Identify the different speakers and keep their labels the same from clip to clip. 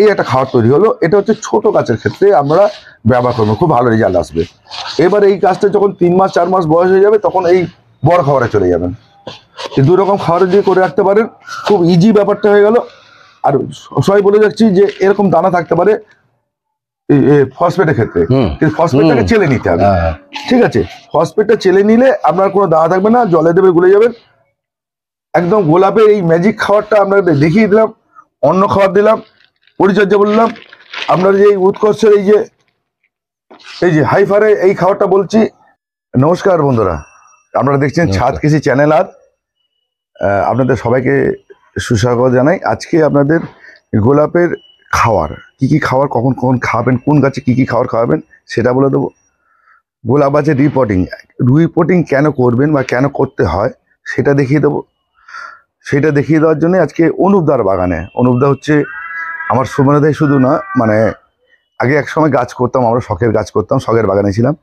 Speaker 1: এই একটা খাবার তৈরি হলো এটা হচ্ছে ছোট গাছের ক্ষেত্রে আমরা ব্যবহার করবো খুব ভালো রেজাল্ট আসবে এবার এই গাছটা যখন তিন মাস চার মাস বয়স হয়ে যাবে তখন এই বড় খাবারে চলে যাবেন দু রকম খাবার দিয়ে করে রাখতে পারেন খুব ইজি ব্যাপারটা হয়ে গেল আর সবাই বলে যাচ্ছি যে এরকম দানা থাকতে পারে ফসফেটের ক্ষেত্রে ফসফেটটাকে চেলে নিতে হবে হ্যাঁ, হ্যাঁ। ঠিক আছে ফসফেটটা চেলে নিলে আপনার কোনো দানা থাকবে না জলে দেবে গুলে যাবেন একদম গোলাপের এই ম্যাজিক খাবারটা আমরা দেখিয়ে দিলাম অন্য খাবার দিলাম পরিচর্যা বললাম আপনার যে এই উৎকর্ষের এই যে এই যে হাইফারে এই খাবারটা বলছি নমস্কার বন্ধুরা আপনারা দেখছেন ছাদ কৃষি চ্যানেল আর আপনাদের সবাইকে সুস্বাগত জানাই আজকে আপনাদের গোলাপের খাওয়ার কি কি খাওয়ার কখন কখন খাওয়াবেন কোন গাছে কি কি খাওয়ার খাওয়াবেন সেটা বলে দেবো গোলাপ আছে রিপোর্টিং রিপোর্টিং কেন করবেন বা কেন করতে হয় সেটা দেখিয়ে দেবো সেটা দেখিয়ে দেওয়ার জন্য আজকে অনুপদার বাগানে অনুপদা হচ্ছে আমার সুমেনাদাই শুধু না মানে আগে এক সময় গাছ করতাম আমরা শখের গাছ করতাম শখের বাগানে ছিলাম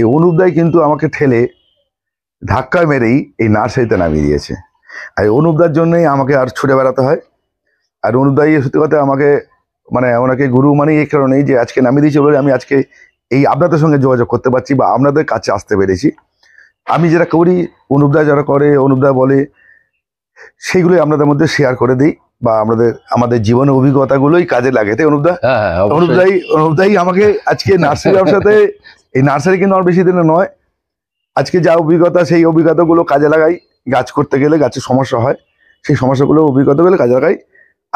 Speaker 1: এই অনুপদাই কিন্তু আমাকে ঠেলে ধাক্কা মেরেই এই নার্সারিতে নামিয়ে দিয়েছে আর এই অনুপদার জন্যই আমাকে আর ছুটে বেড়াতে হয় আর অনুপদাই সত্যি কথা আমাকে মানে ওনাকে গুরু মানে এই কারণেই যে আজকে নামিয়ে দিয়েছে বলে আমি আজকে এই আপনাদের সঙ্গে যোগাযোগ করতে পারছি বা আপনাদের কাছে আসতে পেরেছি আমি যেটা করি অনুপদা যারা করে অনুপদা বলে সেইগুলোই আপনাদের মধ্যে শেয়ার করে দিই বা আমাদের আমাদের জীবনের অভিজ্ঞতাগুলোই কাজে লাগে তাই অনুপদা হ্যাঁ, হ্যাঁ, অনুপদাই অনুপদাই আমাকে আজকে নার্সারি ব্যবসাতে এই নার্সারি কিন্তু আমার বেশি দিনে নয় আজকে যা অভিজ্ঞতা সেই অভিজ্ঞতাগুলো কাজে লাগাই গাছ করতে গেলে গাছের সমস্যা হয় সেই সমস্যাগুলো অভিজ্ঞতাগুলো কাজে লাগাই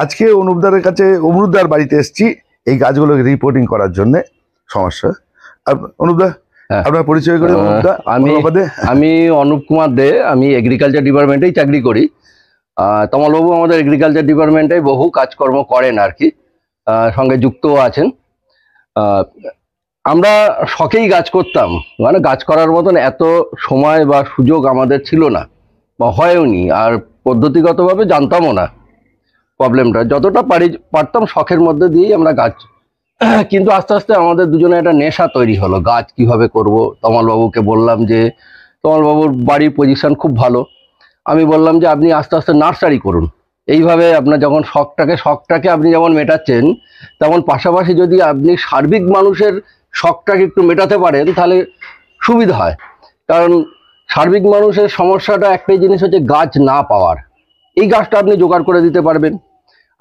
Speaker 1: আজকে অনুপদারের কাছে অমরুদ্দার বাড়িতে এসছি এই গাছগুলো রিপোর্টিং করার জন্য সমস্যা আর অনুপদা
Speaker 2: হ্যাঁ। আপনার পরিচয় করে আমি আমি অনুপ কুমার দে আমি এগ্রিকালচার ডিপার্টমেন্টেই চাকরি করি তমালবাবু আমাদের এগ্রিকালচার ডিপার্টমেন্টে বহু কাজকর্ম করেন আর কি সঙ্গে যুক্তও আছেন আমরা শখেই গাছ করতাম মানে গাছ করার মতন এত সময় বা সুযোগ আমাদের ছিল না বা হয়ওনি আর পদ্ধতিগতভাবে জানতামও না প্রবলেমটা যতটা পারি পারতাম শখের মধ্যে দিয়েই আমরা গাছ কিন্তু আস্তে আস্তে আমাদের দুজনে একটা নেশা তৈরি হলো গাছ কিভাবে করব তমলবাবুকে বললাম যে তমলবাবুর বাড়ির পজিশন খুব ভালো আমি বললাম যে আপনি আস্তে আস্তে নার্সারি করুন এইভাবে আপনার যখন শখটাকে শখটাকে আপনি যেমন মেটাচ্ছেন তেমন পাশাপাশি যদি আপনি সার্বিক মানুষের শখটাকে একটু মেটাতে পারেন তাহলে সুবিধা হয় কারণ সার্বিক মানুষের সমস্যাটা একটাই জিনিস হচ্ছে গাছ না পাওয়ার এই গাছটা আপনি জোগাড় করে দিতে পারবেন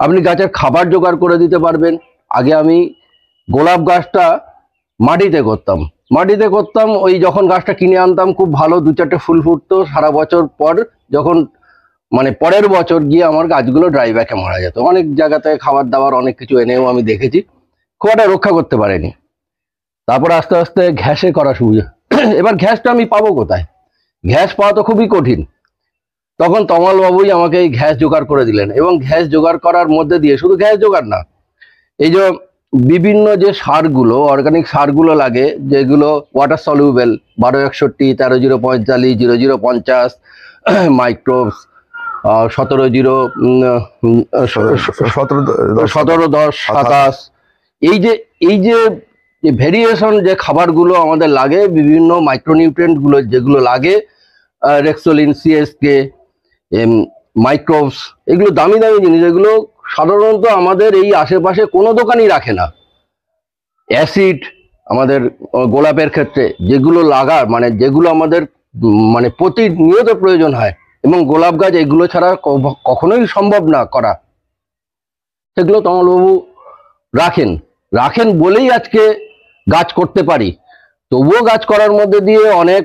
Speaker 2: আপনি গাছের খাবার জোগাড় করে দিতে পারবেন আগে আমি গোলাপ গাছটা মাটিতে করতাম মাটিতে করতাম ওই যখন গাছটা কিনে আনতাম খুব ভালো দু চারটে ফুল ফুটতো সারা বছর পর যখন মানে পরের বছর গিয়ে আমার গাছগুলো ড্রাই ব্যাকে মারা যেত অনেক জায়গাতে খাবার দাবার অনেক কিছু এনেও আমি দেখেছি খুব একটা রক্ষা করতে পারেনি তারপর আস্তে আস্তে ঘ্যাসে করা শুরু এবার ঘ্যাসটা আমি পাবো কোথায় ঘ্যাস পাওয়া তো খুবই কঠিন তখন তমালবাবুই আমাকে এই ঘ্যাস জোগাড় করে দিলেন এবং ঘ্যাস জোগাড় করার মধ্যে দিয়ে শুধু ঘ্যাস জোগাড় না এই যে বিভিন্ন যে সারগুলো অর্গানিক সারগুলো লাগে যেগুলো ওয়াটার সলিউবেল বারো একষট্টি তেরো জিরো পঁয়তাল্লিশ জিরো জিরো পঞ্চাশ মাইক্রোভস সতেরো জিরো সতেরো দশ সাতাশ এই যে এই যে ভেরিয়েশন যে খাবারগুলো আমাদের লাগে বিভিন্ন মাইক্রোনিউট্রিয়েন্টগুলো যেগুলো লাগে রেক্সোলিন সিএসকে মাইক্রোভস এগুলো দামি দামি জিনিস এগুলো সাধারণত আমাদের এই আশেপাশে কোনো দোকানই রাখে না অ্যাসিড আমাদের গোলাপের ক্ষেত্রে যেগুলো লাগার মানে যেগুলো আমাদের মানে প্রতিনিয়ত প্রয়োজন হয় এবং গোলাপ গাছ এগুলো ছাড়া কখনোই সম্ভব না করা সেগুলো তমলবাবু রাখেন রাখেন বলেই আজকে গাছ করতে পারি তবুও গাছ করার মধ্যে দিয়ে অনেক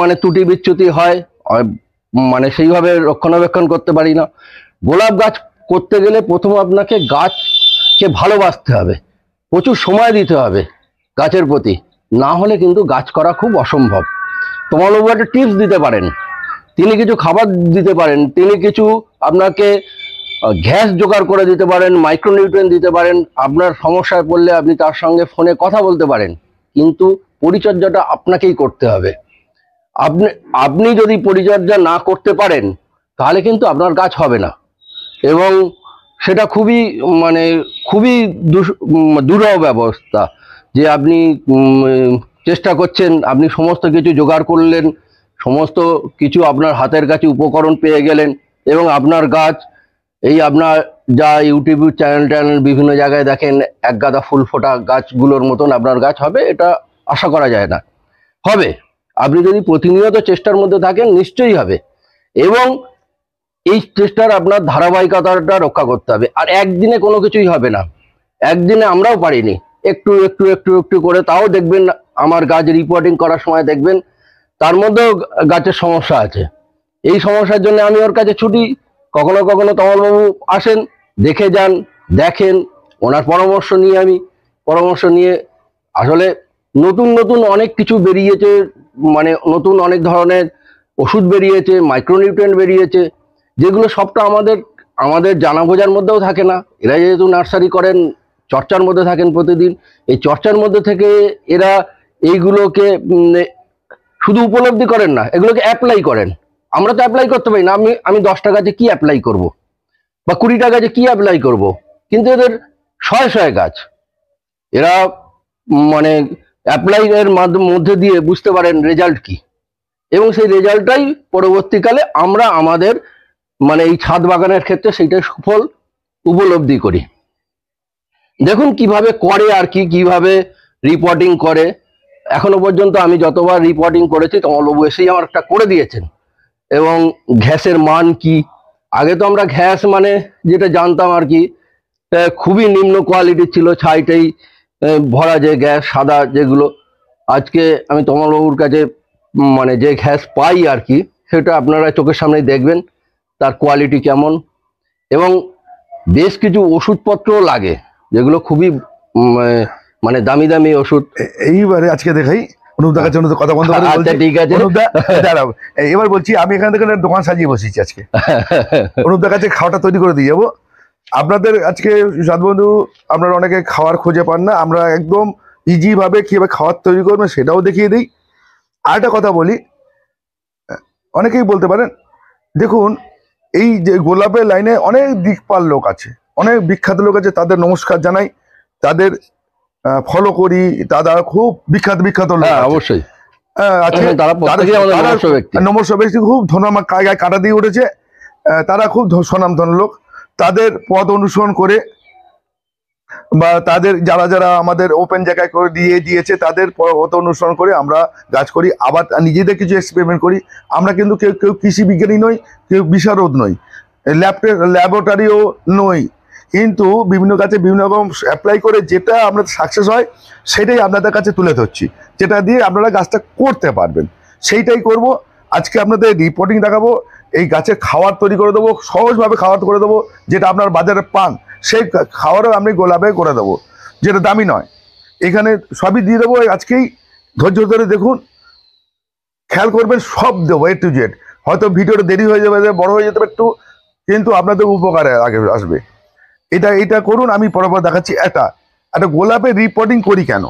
Speaker 2: মানে ত্রুটি বিচ্যুতি হয় মানে সেইভাবে রক্ষণাবেক্ষণ করতে পারি না গোলাপ গাছ করতে গেলে প্রথম আপনাকে গাছকে ভালোবাসতে হবে প্রচুর সময় দিতে হবে গাছের প্রতি না হলে কিন্তু গাছ করা খুব অসম্ভব তোমালবাবু একটা টিপস দিতে পারেন তিনি কিছু খাবার দিতে পারেন তিনি কিছু আপনাকে গ্যাস জোগাড় করে দিতে পারেন মাইক্রোনিউট্রেন দিতে পারেন আপনার সমস্যায় পড়লে আপনি তার সঙ্গে ফোনে কথা বলতে পারেন কিন্তু পরিচর্যাটা আপনাকেই করতে হবে আপনি আপনি যদি পরিচর্যা না করতে পারেন তাহলে কিন্তু আপনার গাছ হবে না এবং সেটা খুবই মানে খুবই দুরহ ব্যবস্থা যে আপনি চেষ্টা করছেন আপনি সমস্ত কিছু জোগাড় করলেন সমস্ত কিছু আপনার হাতের কাছে উপকরণ পেয়ে গেলেন এবং আপনার গাছ এই আপনার যা ইউটিউব চ্যানেল ট্যানেল বিভিন্ন জায়গায় দেখেন এক গাদা ফুল ফোটা গাছগুলোর মতন আপনার গাছ হবে এটা আশা করা যায় না হবে আপনি যদি প্রতিনিয়ত চেষ্টার মধ্যে থাকেন নিশ্চয়ই হবে এবং এই চেষ্টার আপনার ধারাবাহিকতাটা রক্ষা করতে হবে আর একদিনে কোনো কিছুই হবে না একদিনে আমরাও পারিনি একটু একটু একটু একটু করে তাও দেখবেন আমার গাছ রিপোর্টিং করার সময় দেখবেন তার মধ্যেও গাছের সমস্যা আছে এই সমস্যার জন্য আমি ওর কাছে ছুটি কখনো কখনো তমলবাবু আসেন দেখে যান দেখেন ওনার পরামর্শ নিয়ে আমি পরামর্শ নিয়ে আসলে নতুন নতুন অনেক কিছু বেরিয়েছে মানে নতুন অনেক ধরনের ওষুধ বেরিয়েছে মাইক্রোনিউট্রেন্ট বেরিয়েছে যেগুলো সবটা আমাদের আমাদের জানা বোঝার মধ্যেও থাকে না এরা যেহেতু নার্সারি করেন চর্চার মধ্যে থাকেন প্রতিদিন এই চর্চার মধ্যে থেকে এরা এইগুলোকে শুধু উপলব্ধি করেন না এগুলোকে অ্যাপ্লাই করেন আমরা তো অ্যাপ্লাই করতে পারি না আমি আমি দশটা গাছে কী অ্যাপ্লাই করব। বা কুড়ি টাকা যে কী অ্যাপ্লাই করব। কিন্তু এদের শয়ে শয় গাছ এরা মানে অ্যাপ্লাই এর মধ্যে দিয়ে বুঝতে পারেন রেজাল্ট কি এবং সেই রেজাল্টটাই পরবর্তীকালে আমরা আমাদের মানে এই ছাদ বাগানের ক্ষেত্রে সেইটা সফল উপলব্ধি করি দেখুন কিভাবে করে আর কি কিভাবে রিপোর্টিং করে এখনো পর্যন্ত আমি যতবার রিপোর্টিং করেছি তমলবাবু এসেই আমার একটা করে দিয়েছেন এবং ঘ্যাসের মান কি আগে তো আমরা ঘ্যাস মানে যেটা জানতাম আর কি খুবই নিম্ন কোয়ালিটির ছিল ছাইটাই ভরা যে গ্যাস সাদা যেগুলো আজকে আমি তমলবাবুর কাছে মানে যে ঘ্যাস পাই আর কি সেটা আপনারা চোখের সামনে দেখবেন তার কোয়ালিটি কেমন এবং বেশ কিছু ওষুধপত্রও লাগে যেগুলো
Speaker 1: খুবই মানে দামি দামি ওষুধ এইবারে আজকে দেখাই অনুপদার কাছে কথা বন্ধ আচ্ছা, দাঁড়াও এবার বলছি আমি এখান থেকে দোকান সাজিয়ে বসেছি আজকে অনুপদার কাছে খাওয়াটা তৈরি করে দিয়ে যাবো আপনাদের আজকে সাত আপনারা অনেকে খাওয়ার খুঁজে পান না আমরা একদম ইজিভাবে কীভাবে খাওয়ার তৈরি করবেন সেটাও দেখিয়ে দিই আর একটা কথা বলি অনেকেই বলতে পারেন দেখুন এই যে গোলাপের লাইনে অনেক দিকপাল লোক আছে অনেক বিখ্যাত লোক আছে তাদের নমস্কার জানাই তাদের ফলো করি তারা খুব বিখ্যাত বিখ্যাত হ্যাঁ, অবশ্যই হ্যাঁ, হ্যাঁ, খুব ধনামা কায় কাটা দিয়ে উঠেছে তারা খুব সনামধন লোক তাদের পদ অনুসরণ করে বা তাদের যারা যারা আমাদের ওপেন জায়গায় করে দিয়ে দিয়েছে তাদের হত অনুসরণ করে আমরা গাছ করি আবার নিজেদের কিছু এক্সপেরিমেন্ট করি আমরা কিন্তু কেউ কেউ কৃষি বিজ্ঞানী নই কেউ বিশারদ নই ল্যাবটে ল্যাবরেটারিও নই কিন্তু বিভিন্ন কাছে বিভিন্ন রকম অ্যাপ্লাই করে যেটা আমরা সাকসেস হয় সেটাই আপনাদের কাছে তুলে ধরছি যেটা দিয়ে আপনারা গাছটা করতে পারবেন সেইটাই করব আজকে আপনাদের রিপোর্টিং দেখাবো এই গাছের খাওয়ার তৈরি করে দেবো সহজভাবে খাওয়ার করে দেবো যেটা আপনার বাজারে পান সেই খাওয়ারও আমি গোলাপে করে দেবো যেটা দামি নয় এখানে সবই দিয়ে দেবো আজকেই ধৈর্য ধরে দেখুন খেয়াল করবেন সব দেবো এ টু জেড হয়তো ভিডিওটা দেরি হয়ে যাবে বড় হয়ে যেতে একটু কিন্তু আপনাদের উপকারে আগে আসবে এটা এটা করুন আমি পরপর দেখাচ্ছি এটা একটা গোলাপে রিপোর্টিং করি কেন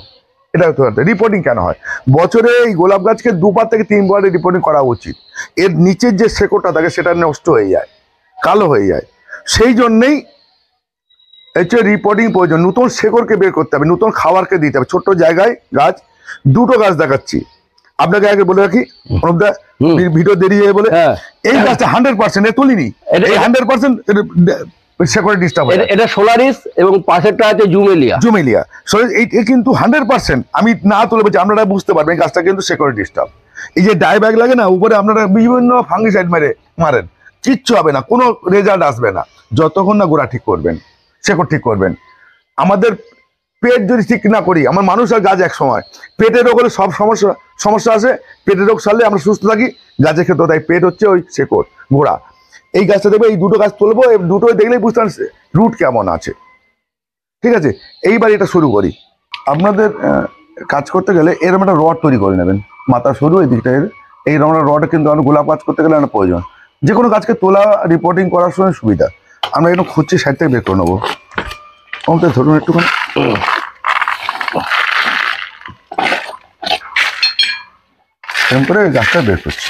Speaker 1: এটা রিপোর্টিং কেন হয় বছরে এই গোলাপ গাছকে দুবার থেকে তিনবার রিপোর্টিং করা উচিত এর নিচের যে শেকড়টা থাকে সেটা নষ্ট হয়ে যায় কালো হয়ে যায় সেই জন্যেই হচ্ছে রিপোর্টিং প্রয়োজন নতুন শেকড়কে বের করতে হবে নতুন খাবারকে দিতে হবে ছোট্ট জায়গায় গাছ দুটো গাছ দেখাচ্ছি আপনাকে আগে বলে রাখি অনুপদা ভিডিও দেরি হয়ে বলে হ্যাঁ। এই হ্যাঁ। গাছটা হান্ড্রেড পার্সেন্ট তুলিনি এই হান্ড্রেড পার্সেন্ট এবং পাশেরটা আছে জুমেলিয়া জুমেলিয়া কিন্তু হান্ড্রেড পার্সেন্ট আমি না আপনারা বুঝতে পারবেন গাছটা কিন্তু ডিস্টার্ব এই যে লাগে না উপরে আপনারা বিভিন্ন মারেন হবে না কোনো রেজাল্ট আসবে না যতক্ষণ না গোড়া ঠিক করবেন সে ঠিক করবেন আমাদের পেট যদি ঠিক না করি আমার মানুষ আর গাছ এক সময় পেটের রোগ হলে সব সমস্যা সমস্যা আসে পেটের রোগ সারলে আমরা সুস্থ থাকি গাছের ক্ষেত্রে তাই পেট হচ্ছে ওই শেকড় ঘোড়া এই গাছটা দেখবে এই দুটো গাছ তুলবো দুটোই দেখলেই বুঝতাম রুট কেমন আছে ঠিক আছে এইবার এটা শুরু করি আপনাদের কাজ করতে গেলে এরকম একটা রড তৈরি করে নেবেন মাথা সরু এই দিকটা এই রকম রড কিন্তু আমার গোলাপ কাজ করতে গেলে অনেক প্রয়োজন যে কোনো গাছকে তোলা রিপোর্টিং করার সময় সুবিধা আমরা এরকম খুঁজছি সাইড থেকে বের করে নেবো কমতে ধরুন একটুখানি এরকম করে গাছটা বের করছি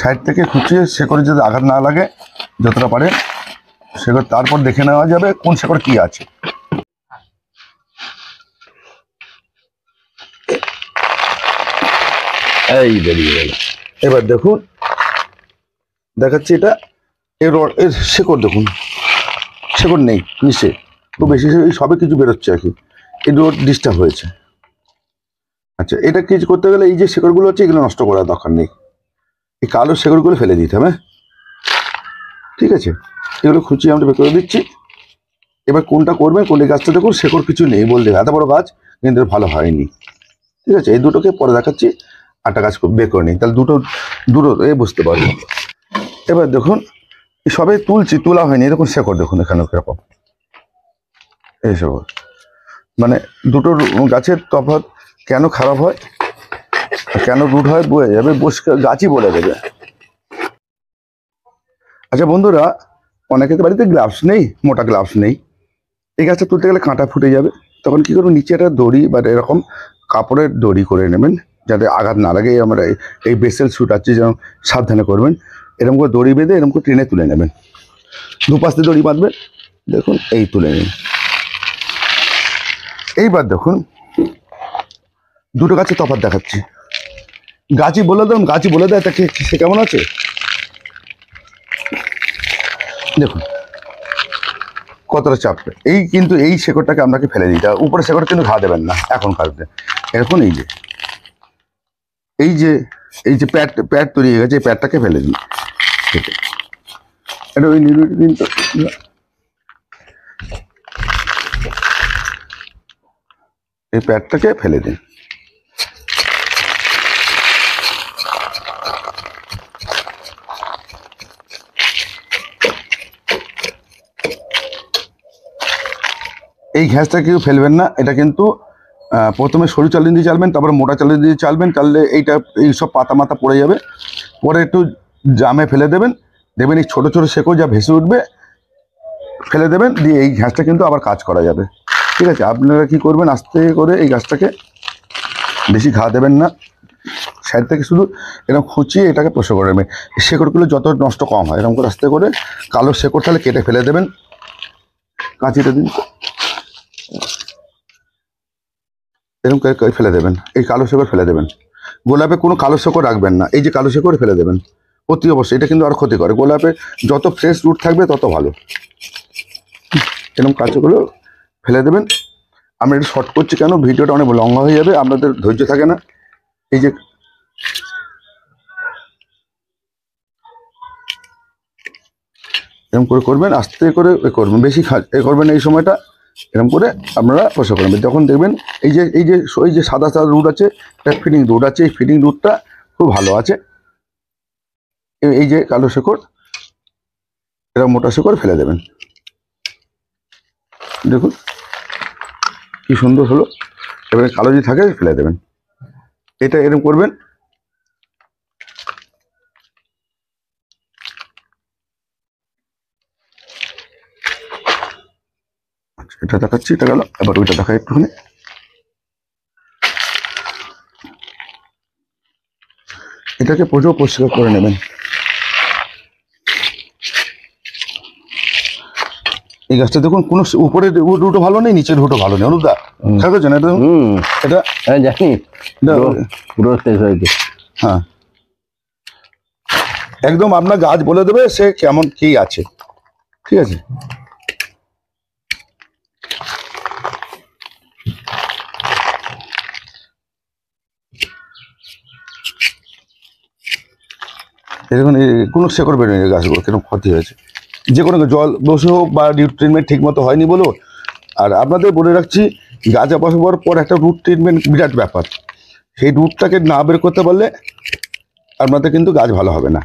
Speaker 1: সাইড থেকে খুঁচিয়ে শেকড়ে যদি আঘাত না লাগে যতটা পারে শেকড় তারপর দেখে নেওয়া যাবে কোন শেকড় কি আছে এই বেরিয়ে গেল এবার দেখুন দেখাচ্ছি এটা এর এর শেকড় দেখুন শেকড় নেই নিচে তো বেশি সবে কিছু বেরোচ্ছে আর কি এই রোড ডিস্টার্ব হয়েছে আচ্ছা এটা কিছু করতে গেলে এই যে শেকড়গুলো হচ্ছে এগুলো নষ্ট করার দরকার নেই এই কালো শেকড়গুলো ফেলে দিতে হবে হ্যাঁ? ঠিক আছে এগুলো খুঁচিয়ে আমরা বের করে দিচ্ছি এবার কোনটা করবে কোন গাছটা দেখুন শেকড় কিছু নেই বলতে এত বড় গাছ কিন্তু ভালো হয়নি ঠিক আছে এই দুটোকে পরে দেখাচ্ছি আটা গাছ বের করে নিই তাহলে দুটো দুটো এ বুঝতে পারবে এবার দেখুন সবে তুলছি তোলা হয়নি এরকম শেকড় দেখুন এখানে কিরকম এইসব মানে দুটো গাছের তফাৎ কেন খারাপ হয় কেন রুট হয় বয়ে যাবে বসে গাছই বলে দেবে আচ্ছা বন্ধুরা অনেকের বাড়িতে গ্লাভস নেই মোটা গ্লাভস নেই এই গাছটা তুলতে গেলে কাঁটা ফুটে যাবে তখন কি করবো নিচে একটা দড়ি বা এরকম কাপড়ের দড়ি করে নেবেন যাতে আঘাত না লাগে আমরা এই বেসেল শ্যুট আছে যেন সাবধানে করবেন এরকম করে দড়ি বেঁধে এরকম করে ট্রেনে তুলে নেবেন দুপাশে দড়ি বাঁধবেন দেখুন এই তুলে নিন এইবার দেখুন দুটো গাছে তফাত দেখাচ্ছি গাছি বলে দেন গাছি বলে দেয় তাকে সে কেমন আছে দেখুন কতটা চাপবে এই কিন্তু এই শেকড়টাকে আপনাকে ফেলে দিতে হবে উপরে শেকড় কিন্তু ঘা দেবেন না এখন কাটবে এরকম এই যে এই যে এই যে প্যাট প্যাট তৈরি হয়ে গেছে এই প্যাটটাকে ফেলে দিই এটা ওই এই প্যাডটাকে ফেলে দিন এই ঘ্যাসটা কেউ ফেলবেন না এটা কিন্তু প্রথমে সরু চালিয়ে দিয়ে চালবেন তারপরে মোটা চালিয়ে দিয়ে চালবেন চাললে এইটা এই সব পাতা মাথা পড়ে যাবে পরে একটু জামে ফেলে দেবেন দেবেন এই ছোটো ছোটো শেকড় যা ভেসে উঠবে ফেলে দেবেন দিয়ে এই ঘাসটা কিন্তু আবার কাজ করা যাবে ঠিক আছে আপনারা কি করবেন আস্তে করে এই গাছটাকে বেশি ঘা দেবেন না সাইড থেকে শুধু এরকম খুঁচিয়ে এটাকে প্রশ্ন করে নেবেন শেকড়গুলো যত নষ্ট কম হয় এরকম করে আস্তে করে কালো শেকড় তাহলে কেটে ফেলে দেবেন কাঁচিটা দিন এরকম ফেলে দেবেন এই কালো শেকড় ফেলে দেবেন গোলাপে কোনো কালো শেকড় রাখবেন না এই যে কালো শেকড় ফেলে দেবেন অতি অবশ্যই এটা কিন্তু আর ক্ষতি করে গোলাপে যত ফ্রেশ রুট থাকবে তত ভালো এরকম কাঁচাগুলো ফেলে দেবেন আমি এটা শর্ট করছি কেন ভিডিওটা অনেক লম্বা হয়ে যাবে আপনাদের ধৈর্য থাকে না এই যে এরকম করে করবেন আস্তে করে এ করবেন বেশি এ করবেন এই সময়টা এরকম করে আপনারা পয়সা করবেন যখন দেখবেন এই যে এই যে এই যে সাদা সাদা রুট আছে একটা ফিডিং রুট আছে এই ফিটিং রুটটা খুব ভালো আছে এই যে কালো শেকড় এরা মোটা শেকড় ফেলে দেবেন দেখুন কি সুন্দর হলো এবারে কালো যদি থাকে ফেলে দেবেন এটা এরকম করবেন আচ্ছা, এটা দেখাচ্ছি এটা গেল এবার ওইটা দেখাই একটুখানি এটাকে প্রচুর পরিষ্কার করে নেবেন এই গাছটা দেখুন কোনো উপরের রুটও ভালো নেই নিচের রুটও ভালো নেই অনুদা খেয়াল করছেন এটা এটা হ্যাঁ জানি পুরো হ্যাঁ একদম আপনার গাছ বলে দেবে সে কেমন কি আছে ঠিক আছে এরকম কোনো শেকড় বেরোয়নি গাছগুলো কেন ক্ষতি হয়েছে যে কোনো জল বসে হোক বা রুট ট্রিটমেন্ট ঠিকমতো হয়নি বলো আর আপনাদের বলে রাখছি গাঁজা বসবার পর একটা রুট ট্রিটমেন্ট বিরাট ব্যাপার সেই রুটটাকে না বের করতে পারলে আপনাদের কিন্তু গাছ ভালো হবে না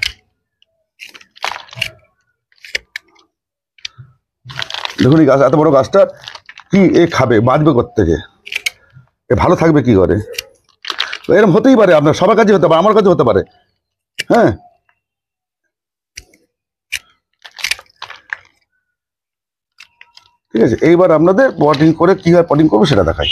Speaker 1: দেখুন এই গাছ এত বড় গাছটা কি এ খাবে বাঁচবে থেকে এ ভালো থাকবে কি করে এরকম হতেই পারে আপনার সবার কাছে হতে পারে আমার কাছে হতে পারে হ্যাঁ ঠিক আছে এইবার আপনাদের পটিং করে কিভাবে পটিং করবো সেটা দেখাই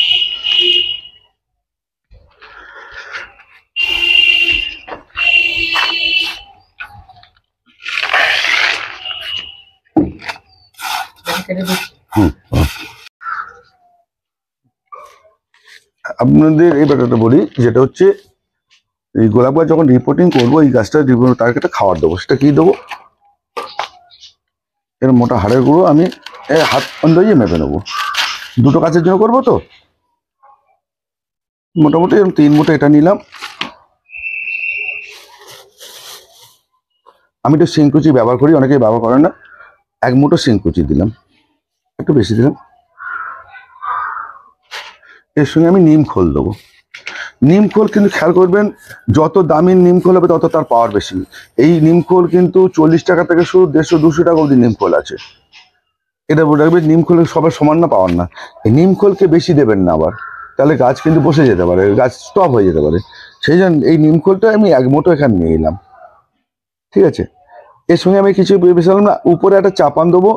Speaker 1: আপনাদের এই ব্যাপারটা বলি যেটা হচ্ছে এই গোলাপ গাছ যখন রিপোর্টিং করবো এই গাছটা তার খাওয়ার খাবার দেবো সেটা কি দেবো এর মোটা হাড়ের গুঁড়ো আমি হাত অন্দাজে মেপে নেবো দুটো কাজের জন্য করবো তো মোটামুটি তিন মুটে এটা নিলাম আমি তো সিংকুচি ব্যবহার করি অনেকেই ব্যবহার করে না এক মুটো সিংকুচি দিলাম একটু বেশি দিলাম এর সঙ্গে আমি নিম খোল দেবো নিম খোল কিন্তু খেয়াল করবেন যত দামি নিম খোল হবে তত তার পাওয়ার বেশি এই নিম খোল কিন্তু চল্লিশ টাকা থেকে শুরু দেড়শো দুশো টাকা অবধি নিম খোল আছে এটা বলে রাখবেন নিমখোল সবাই সমান না পাওয়ার না নিমখোলকে বেশি দেবেন না আবার তাহলে গাছ কিন্তু বসে যেতে পারে গাছ স্টপ হয়ে যেতে পারে সেই জন্য এই নিমখোলটা আমি এক মোটো এখানে নিয়ে এলাম ঠিক আছে এর সঙ্গে আমি কিছু ভেবেছিলাম না উপরে একটা চাপান দেবো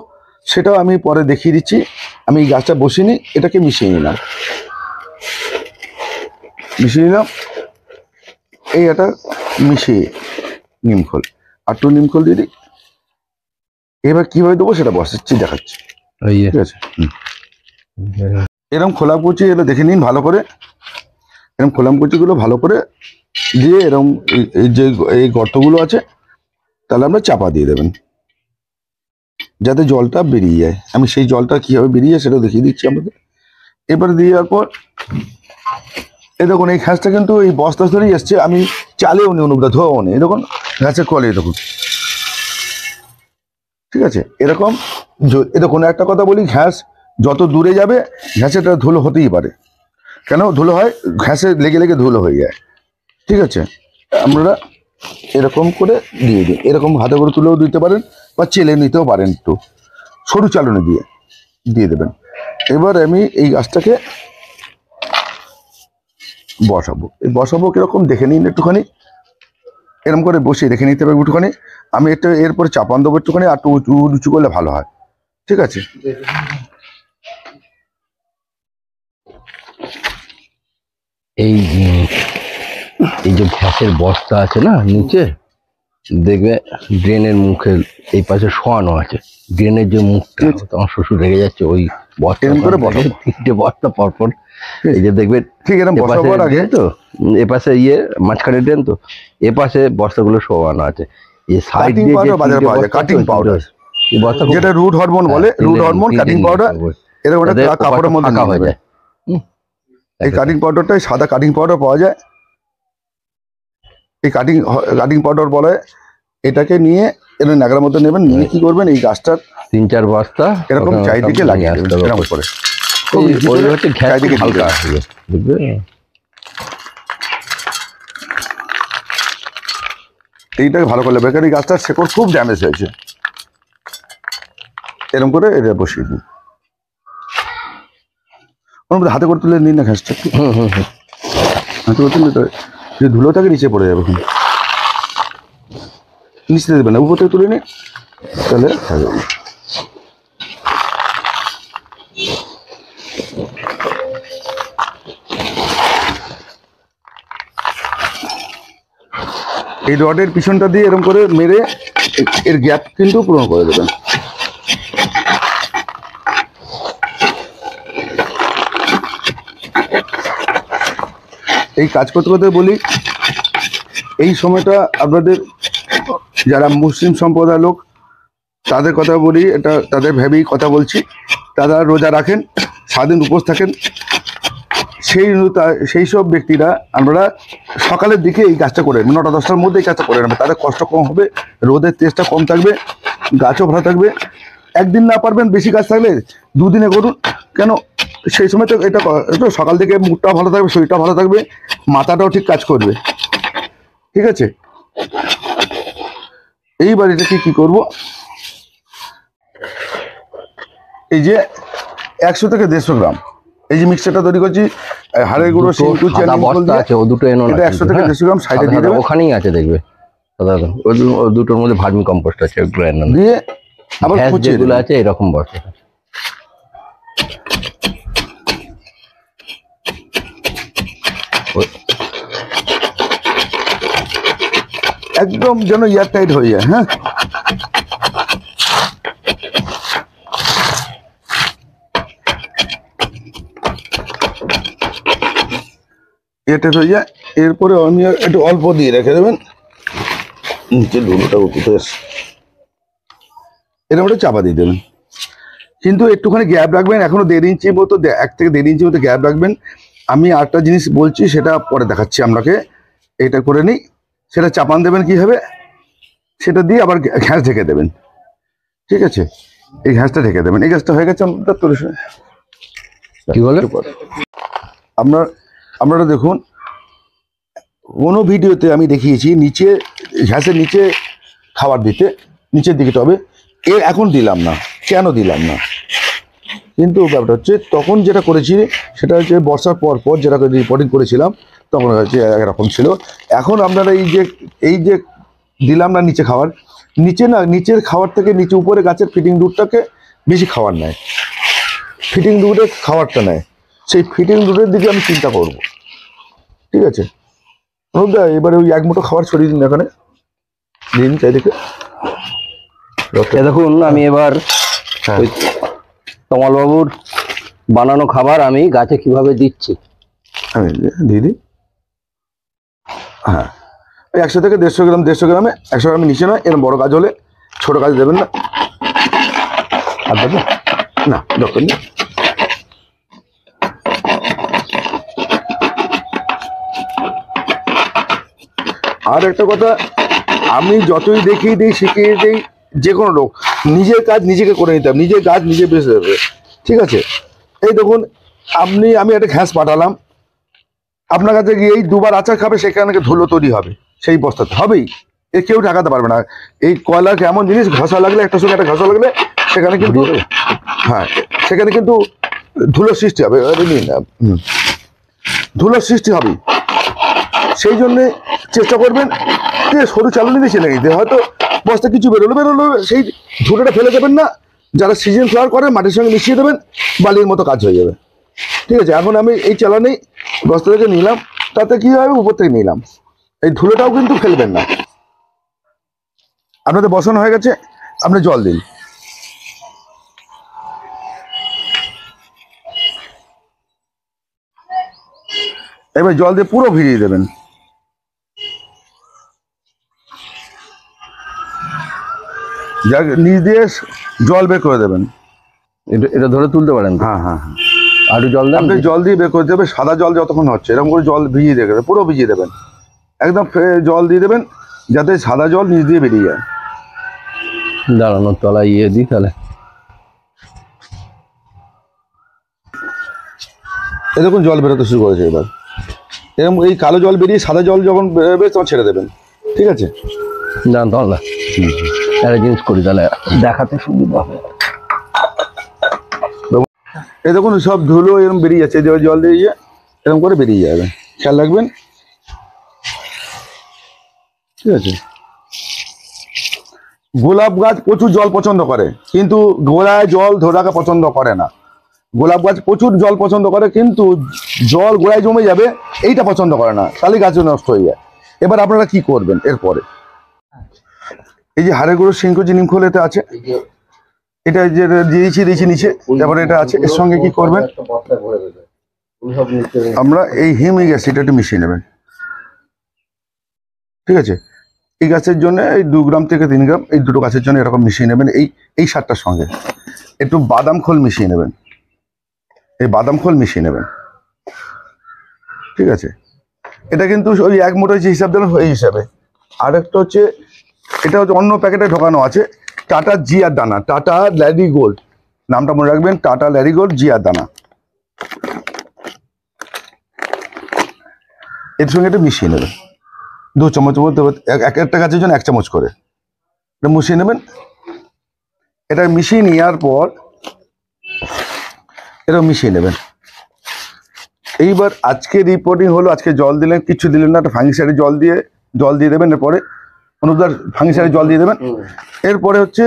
Speaker 1: সেটাও আমি পরে দেখিয়ে দিচ্ছি আমি এই গাছটা বসিনি এটাকে মিশিয়ে নিলাম মিশিয়ে নিলাম এই একটা মিশিয়ে নিমখোল আর টু নিমখোল দিদি এবার কীভাবে দেবো সেটা বসাচ্ছি দেখাচ্ছি ঠিক এরকম খোলা কুচি এটা দেখে নিন ভালো করে এরকম খোলাম কুচিগুলো ভালো করে দিয়ে এরকম যে এই গর্তগুলো আছে তাহলে আপনার চাপা দিয়ে দেবেন যাতে জলটা বেরিয়ে যায় আমি সেই জলটা কীভাবে বেরিয়ে যায় সেটা দেখিয়ে দিচ্ছি আমাদের এবার দিয়ে দেওয়ার পর এ দেখুন এই ঘাসটা কিন্তু এই বস্তা ধরেই এসছে আমি চালেও নি অনুপদা ধোয়াও নি এরকম ঘাসের কলে দেখুন ঠিক আছে এরকম এটা কোনো একটা কথা বলি ঘ্যাস যত দূরে যাবে ঘ্যাসে এটা ধুলো হতেই পারে কেন ধুলো হয় ঘ্যাসে লেগে লেগে ধুলো হয়ে যায় ঠিক আছে আমরা এরকম করে দিয়ে দিই এরকম হাতে করে তুলেও দিতে পারেন বা চেলে নিতেও পারেন একটু সরু চালনে দিয়ে দিয়ে দেবেন এবার আমি এই গাছটাকে বসাবো এই বসাবো কীরকম দেখে নিন একটুখানি এরকম করে বসিয়ে দেখে নিতে হবে একটুখানি আমি একটু এরপরে চাপান দেবো একটুখানি আর একটু উঁচু করলে ভালো হয় ঠিক আছে
Speaker 2: এই এই যে ঘাসের বস্তা আছে না নিচে দেখবে ড্রেনের মুখে এই পাশে শোয়ানো আছে ড্রেনের যে মুখটা আমার শ্বশুর রেগে যাচ্ছে ওই বস্তা করে তিনটে বস্তা পরপর এই যে দেখবে ঠিক এরকম বসাবার তো এ পাশে ইয়ে মাঝখানে ড্রেন তো এ পাশে বস্তাগুলো শোয়ানো আছে এ সাইড দিয়ে কাটিং পাউডার যেটা রুট হরমোন হ্যাঁ, বলে রুট হরমোন কাটিং পাউডার এরকম একটা কাপড়ের মধ্যে না হয়ে যায়
Speaker 1: এই কাটিং পাউডারটাই সাদা কাটিং পাউডার পাওয়া যায় এই কাটিং কাটিং পাউডার বলে এটাকে নিয়ে এর নাগার মধ্যে নেবেন নিয়ে হ্যাঁ। কি করবেন এই গাছটার তিন চার বস্তা এরকম চারিদিকে লাগিয়ে এইটাকে ভালো করে লাগবে কারণ গাছটার শেকড় খুব ড্যামেজ হয়েছে এরকম করে এটা বসিয়ে দিন ওর হাতে করে তুলে নিন না ঘাসটা হাতে করে তুলে যদি ধুলো থাকে নিচে পড়ে যাবে নিচে দেবেন না উপর থেকে তুলে নিন তাহলে থাকবে এই রডের পিছনটা দিয়ে এরকম করে মেরে এর গ্যাপ কিন্তু পূরণ করে দেবেন এই কাজ করতে করতে বলি এই সময়টা আপনাদের যারা মুসলিম সম্প্রদায়ের লোক তাদের কথা বলি এটা তাদের ভেবেই কথা বলছি তারা রোজা রাখেন স্বাধীন উপোস থাকেন সেই সেই সব ব্যক্তিরা আমরা সকালের দিকে এই কাজটা করে নটা দশটার মধ্যে এই কাজটা করে নেবেন তাদের কষ্ট কম হবে রোদের তেজটা কম থাকবে গাছও ভরা থাকবে একদিন না পারবেন বেশি গাছ থাকলে দুদিনে করুন কেন সেই সময় তো এটা তো সকাল থেকে মুখটা ভালো থাকবে শরীরটা ভালো থাকবে মাথাটাও ঠিক কাজ করবে ঠিক আছে এইবার এটাকে কি করব এই যে একশো থেকে দেড়শো গ্রাম এই যে মিক্সারটা তৈরি করছি হাড়ের গুঁড়ো আছে ও দুটো এনো একশো থেকে হ্যাঁ? দেড়শো গ্রাম সাইডে দিয়ে
Speaker 2: ওখানেই আছে দেখবে দুটোর মধ্যে ভার্মি কম্পোস্ট আছে দিয়ে
Speaker 1: আবার যেগুলো
Speaker 2: আছে এরকম বসে
Speaker 1: একদম যেন ইয়ার টাইট হয়ে যায় হ্যাঁ হয়ে যায় এরপরে আমি একটু অল্প দিয়ে রেখে দেবেন নিচে ধুলোটা উঠতে এটা এরকম চাপা দিয়ে দেবেন কিন্তু একটুখানি গ্যাপ রাখবেন এখনও দেড় ইঞ্চি মতো এক থেকে দেড় ইঞ্চি মতো গ্যাপ রাখবেন আমি আরেকটা জিনিস বলছি সেটা পরে দেখাচ্ছি আপনাকে এটা করে নিই সেটা চাপান দেবেন কীভাবে সেটা দিয়ে আবার ঘ্যাঁস ঢেকে দেবেন ঠিক আছে এই ঘ্যাঁসটা ঢেকে দেবেন এই ঘ্যাসটা হয়ে গেছে আমরা কি বলে আপনার আপনারা দেখুন কোনো ভিডিওতে আমি দেখিয়েছি নিচে ঘ্যাসের নিচে খাবার দিতে নিচের দিকে তবে এর এখন দিলাম না কেন দিলাম না কিন্তু ব্যাপারটা হচ্ছে তখন যেটা করেছি সেটা হচ্ছে বর্ষার পর পর যেটা রিপোর্টিং করেছিলাম তখন হচ্ছে এরকম ছিল এখন আপনারা এই যে এই যে দিলাম না নিচে খাওয়ার নিচে না নিচের খাওয়ার থেকে নিচে উপরে গাছের ফিটিং দুধটাকে বেশি খাওয়ার নেয় ফিটিং দুধের খাওয়ারটা নেয় সেই ফিটিং দুধের দিকে আমি চিন্তা করব ঠিক আছে অনুপদা এবারে ওই এক মুঠো খাবার ছড়িয়ে দিন এখানে দিন চারিদিকে দেখুন আমি এবার হ্যাঁ।
Speaker 2: তমালবাবুর বানানো খাবার আমি গাছে কিভাবে দিচ্ছি
Speaker 1: আমি দিদি হ্যাঁ একশো থেকে দেড়শো গ্রাম দেড়শো গ্রামে একশো গ্রামে নিচে না এরকম বড় কাজ হলে ছোট কাজ দেবেন না আর দেবেন না দরকার নেই আর একটা কথা আমি যতই দেখিয়ে দিই শিখিয়ে দিই যে কোনো লোক নিজের কাজ নিজেকে করে নিতে হবে নিজের কাজ নিজে বেঁচে দেবে ঠিক আছে এই দেখুন আপনি আমি একটা ঘ্যাঁস পাঠালাম আপনার কাছে গিয়ে এই দুবার আচার খাবে সেখানে ধুলো তৈরি হবে সেই বস্তাতে হবেই এ কেউ ঢাকাতে পারবে না এই কয়লা এমন জিনিস ঘষা লাগলে একটা সঙ্গে একটা ঘষা লাগলে সেখানে কিন্তু হ্যাঁ সেখানে কিন্তু ধুলো সৃষ্টি হবে ধুলোর সৃষ্টি হবে সেই জন্যে চেষ্টা করবেন যে সরু চালু নিয়ে চেনে নিতে হয়তো বস্তা কিছু বেরোলো বেরোলো সেই ধুলোটা ফেলে দেবেন না যারা সিজন ফ্লাওয়ার করে মাটির সঙ্গে মিশিয়ে দেবেন বালির মতো কাজ হয়ে যাবে ঠিক আছে এখন আমি এই চালানেই গছটা থেকে নিলাম তাতে কি হবে উপর থেকে নিলাম এই ধুলোটাও কিন্তু ফেলবেন না আপনাদের বসানো হয়ে গেছে আপনি জল দিন এবার জল দিয়ে পুরো ভিড়িয়ে দেবেন নিজ দিয়ে জল বের করে দেবেন এটা এটা ধরে তুলতে পারেন হ্যাঁ হ্যাঁ হ্যাঁ আরো জল দেন আপনি জল দিয়ে বের করে দেবেন সাদা জল যতক্ষণ হচ্ছে এরকম করে জল ভিজিয়ে দেবেন পুরো ভিজিয়ে দেবেন একদম জল দিয়ে দেবেন যাতে সাদা জল নিচ দিয়ে বেরিয়ে যায়
Speaker 2: দাঁড়ানোর তলায় ইয়ে দিই তাহলে
Speaker 1: এ দেখুন জল বেরোতে শুরু করেছে এবার এরকম এই কালো জল বেরিয়ে সাদা জল যখন বেরোবে তখন ছেড়ে দেবেন ঠিক আছে না
Speaker 2: দল না একটা জিনিস করি তাহলে দেখাতে সুবিধা হবে
Speaker 1: এই দেখুন সব ধুলো এরকম বেরিয়ে যাচ্ছে জল দিয়ে এরকম করে বেরিয়ে যাবে খেয়াল রাখবেন ঠিক আছে গোলাপ গাছ প্রচুর জল পছন্দ করে কিন্তু গোড়ায় জল ধরাকে পছন্দ করে না গোলাপ গাছ প্রচুর জল পছন্দ করে কিন্তু জল গোড়ায় জমে যাবে এইটা পছন্দ করে না তাহলে গাছও নষ্ট হয়ে যায় এবার আপনারা কি করবেন এরপরে এই যে শিঙ্কু সিংকুচি নিমখলেতে আছে এটা যে দিয়েছি দিয়েছি নিচে তারপরে এটা আছে এর সঙ্গে কি করবেন আমরা এই হিমিক এটা একটু মিশিয়ে নেবেন ঠিক আছে এই গাছের জন্য এই দু গ্রাম থেকে তিন গ্রাম এই দুটো গাছের জন্য এরকম মিশিয়ে নেবেন এই এই সারটার সঙ্গে একটু বাদাম খোল মিশিয়ে নেবেন এই বাদাম খোল মিশিয়ে নেবেন ঠিক আছে এটা কিন্তু ওই এক মোটা যে হিসাব দেবেন এই হিসাবে আরেকটা হচ্ছে এটা হচ্ছে অন্য প্যাকেটে ঢোকানো আছে টাটা জিয়ার দানা টাটা ল্যারি গোল্ড নামটা মনে রাখবেন টাটা ল্যারি গোল্ড জিয়ার দানা এর সঙ্গে এটা মিশিয়ে নেবেন দু চামচ মধ্যে এক একটা গাছের জন্য এক চামচ করে এটা মিশিয়ে নেবেন এটা মিশিয়ে নেওয়ার পর এটা মিশিয়ে নেবেন এইবার আজকে রিপোর্টিং হলো আজকে জল দিলেন কিছু দিলেন না একটা ফাঙ্গিসাইডে জল দিয়ে জল দিয়ে দেবেন এরপরে ভাঙি ফাংশারে জল দিয়ে দেবেন এরপরে হচ্ছে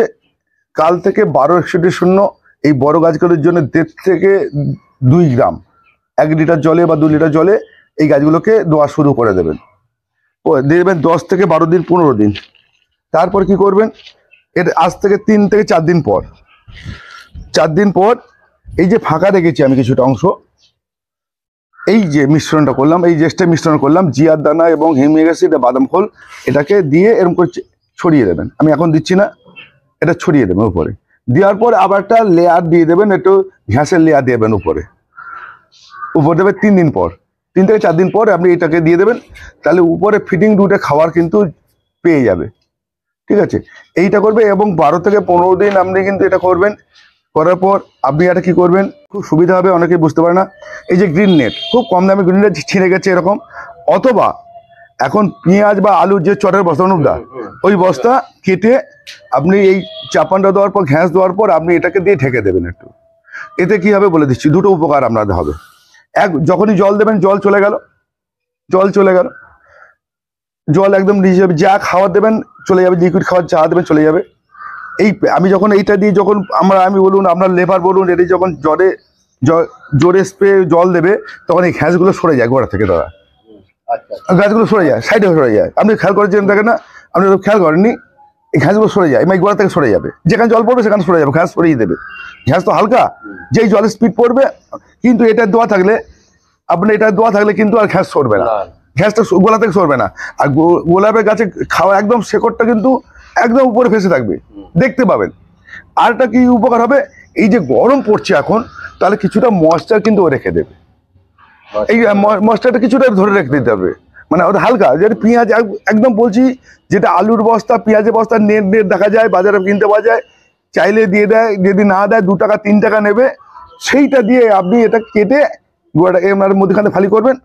Speaker 1: কাল থেকে বারো একষট্টি শূন্য এই বড় গাছগুলোর জন্য দেড় থেকে দুই গ্রাম এক লিটার জলে বা দু লিটার জলে এই গাছগুলোকে দেওয়া শুরু করে দেবেন দেবেন দশ থেকে বারো দিন পনেরো দিন তারপর কি করবেন এর আজ থেকে তিন থেকে চার দিন পর চার দিন পর এই যে ফাঁকা রেখেছি আমি কিছুটা অংশ এই যে মিশ্রণটা করলাম এই জেস্টে মিশ্রণ করলাম জিয়ার দানা এবং হিউমিক অ্যাসিড বাদাম খোল এটাকে দিয়ে এরকম করে ছড়িয়ে দেবেন আমি এখন দিচ্ছি না এটা ছড়িয়ে দেবেন উপরে দেওয়ার পর আবার একটা লেয়ার দিয়ে দেবেন একটু ঘ্যাসের লেয়ার দেবেন উপরে উপর দেবে তিন দিন পর তিন থেকে চার দিন পর আপনি এটাকে দিয়ে দেবেন তাহলে উপরে ফিটিং রুটে খাওয়ার কিন্তু পেয়ে যাবে ঠিক আছে এইটা করবে এবং বারো থেকে পনেরো দিন আপনি কিন্তু এটা করবেন করার পর আপনি এটা কী করবেন খুব সুবিধা হবে অনেকে বুঝতে পারে না এই যে গ্রিন নেট খুব কম দামে গ্রিন নেট ছিঁড়ে গেছে এরকম অথবা এখন পেঁয়াজ বা আলু যে চটের বস্তা ওই বস্তা কেটে আপনি এই চাপানটা দেওয়ার পর ঘ্যাঁস দেওয়ার পর আপনি এটাকে দিয়ে ঢেকে দেবেন একটু এতে কি হবে বলে দিচ্ছি দুটো উপকার আপনাদের হবে এক যখনই জল দেবেন জল চলে গেল জল চলে গেল জল একদম নিজে যাবে যা খাওয়ার দেবেন চলে যাবে লিকুইড খাওয়ার যা দেবেন চলে যাবে এই আমি যখন এইটা দিয়ে যখন আমরা আমি বলুন আপনার লেবার বলুন এটি যখন জলে জোরে স্প্রে জল দেবে তখন এই ঘ্যাসগুলো সরে যায় গোড়া থেকে দাদা আচ্ছা, আচ্ছা। ঘ্যাসগুলো সরে যায় সাইডে সরে যায় আপনি খেয়াল করেছেন দেখেন না আপনি খেয়াল করেননি এই ঘ্যাসগুলো সরে যায় মানে গোড়া থেকে সরে যাবে যেখানে জল পড়বে সেখানে সরে যাবে ঘ্যাস সরিয়ে দেবে ঘ্যাস তো হালকা যেই জলের স্পিড পড়বে কিন্তু এটা দোয়া থাকলে আপনি এটা দোয়া থাকলে কিন্তু আর ঘ্যাস সরবে না ঘ্যাসটা গোলা থেকে সরবে না আর গোলাপের গাছে খাওয়া একদম শেকড়টা কিন্তু একদম উপরে ফেসে থাকবে দেখতে পাবেন আরটা কি উপকার হবে এই যে গরম পড়ছে এখন তাহলে কিছুটা ময়েশ্চার কিন্তু রেখে দেবে আচ্ছা। এই ময়েশ্চারটা কিছুটা ধরে রেখে দিতে হবে মানে ওটা হালকা যেটা পেঁয়াজ একদম বলছি যেটা আলুর বস্তা পেঁয়াজের বস্তা নেট নেট দেখা যায় বাজারে কিনতে পাওয়া যায় চাইলে দিয়ে দেয় যদি না দেয় দু টাকা তিন টাকা নেবে সেইটা দিয়ে আপনি এটা কেটে গোড়াটা এমনার মানে মধ্যেখানে ফালি করবেন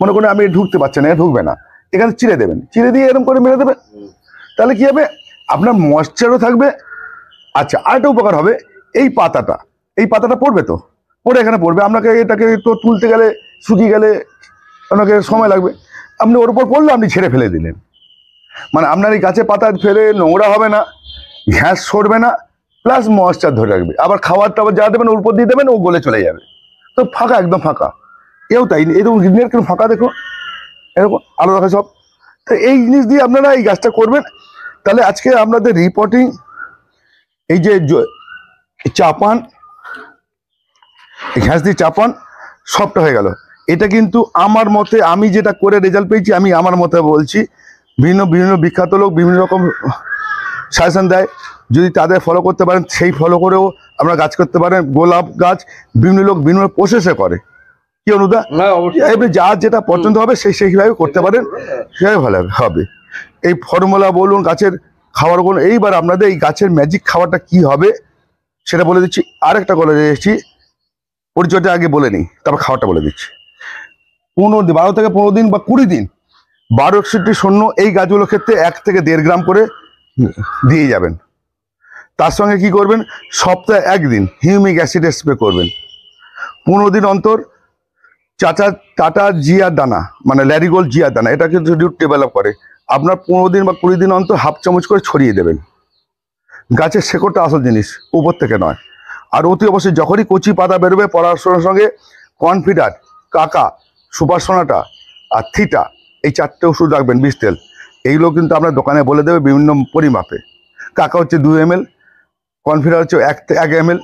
Speaker 1: মনে করেন আমি ঢুকতে পারছি না ঢুকবে না এখানে চিড়ে দেবেন চিড়ে দিয়ে এরকম করে মেরে দেবেন তাহলে কী হবে আপনার ময়শ্চারও থাকবে আচ্ছা আরেকটা উপকার হবে এই পাতাটা এই পাতাটা পড়বে তো পড়ে এখানে পড়বে আপনাকে এটাকে তো তুলতে গেলে শুকিয়ে গেলে আপনাকে সময় লাগবে আপনি ওর উপর পড়লে আপনি ছেড়ে ফেলে দিলেন মানে আপনার এই গাছে পাতা ফেলে নোংরা হবে না ঘ্যাস সরবে না প্লাস ময়শ্চার ধরে রাখবে আবার খাবার টাবার যা দেবেন ওর উপর দিয়ে দেবেন ও গলে চলে যাবে তো ফাঁকা একদম ফাঁকা এও তাই এরকম গ্রিনের কিন্তু ফাঁকা দেখো এরকম আলো রাখা সব তো এই জিনিস দিয়ে আপনারা এই গাছটা করবেন তাহলে আজকে আপনাদের রিপোর্টিং এই যে চাপান ঘাস দিয়ে চাপান সবটা হয়ে গেল এটা কিন্তু আমার মতে আমি যেটা করে রেজাল্ট পেয়েছি আমি আমার মতে বলছি বিভিন্ন বিভিন্ন বিখ্যাত লোক বিভিন্ন রকম সাজেশন দেয় যদি তাদের ফলো করতে পারেন সেই ফলো করেও আমরা গাছ করতে পারেন গোলাপ গাছ বিভিন্ন লোক বিভিন্ন প্রসেসে করে কি অনুদা এবার যার যেটা পছন্দ হবে সেই সেইভাবে করতে পারেন সেভাবে ভালো হবে এই ফর্মুলা বলুন গাছের খাওয়ার বলুন এইবার আপনাদের এই গাছের ম্যাজিক খাওয়াটা কি হবে সেটা বলে দিচ্ছি আর একটা কলেজে এসেছি পরিচয়টা আগে বলে নিই তারপর খাওয়াটা বলে দিচ্ছি পনেরো দিন বারো থেকে পনেরো দিন বা কুড়ি দিন বারো একষট্টি শূন্য এই গাছগুলোর ক্ষেত্রে এক থেকে দেড় গ্রাম করে দিয়ে যাবেন তার সঙ্গে কি করবেন সপ্তাহে একদিন হিউমিক অ্যাসিড স্প্রে করবেন পনেরো দিন অন্তর চাচা টাটা জিয়া দানা মানে ল্যারিগোল জিয়া দানা এটা কিন্তু ডেভেলপ করে আপনার পনেরো দিন বা কুড়ি দিন অন্তর হাফ চামচ করে ছড়িয়ে দেবেন গাছের শেকড়টা আসল জিনিস উপর থেকে নয় আর অতি অবশ্যই যখনই কচি পাতা বেরোবে পড়াশোনার সঙ্গে কনফিডার কাকা সুপারসোনাটা আর থিটা এই চারটে ওষুধ রাখবেন বিষ তেল এইগুলো কিন্তু আপনার দোকানে বলে দেবে বিভিন্ন পরিমাপে কাকা হচ্ছে দু এম এল কনফিডার হচ্ছে এক এক এম এল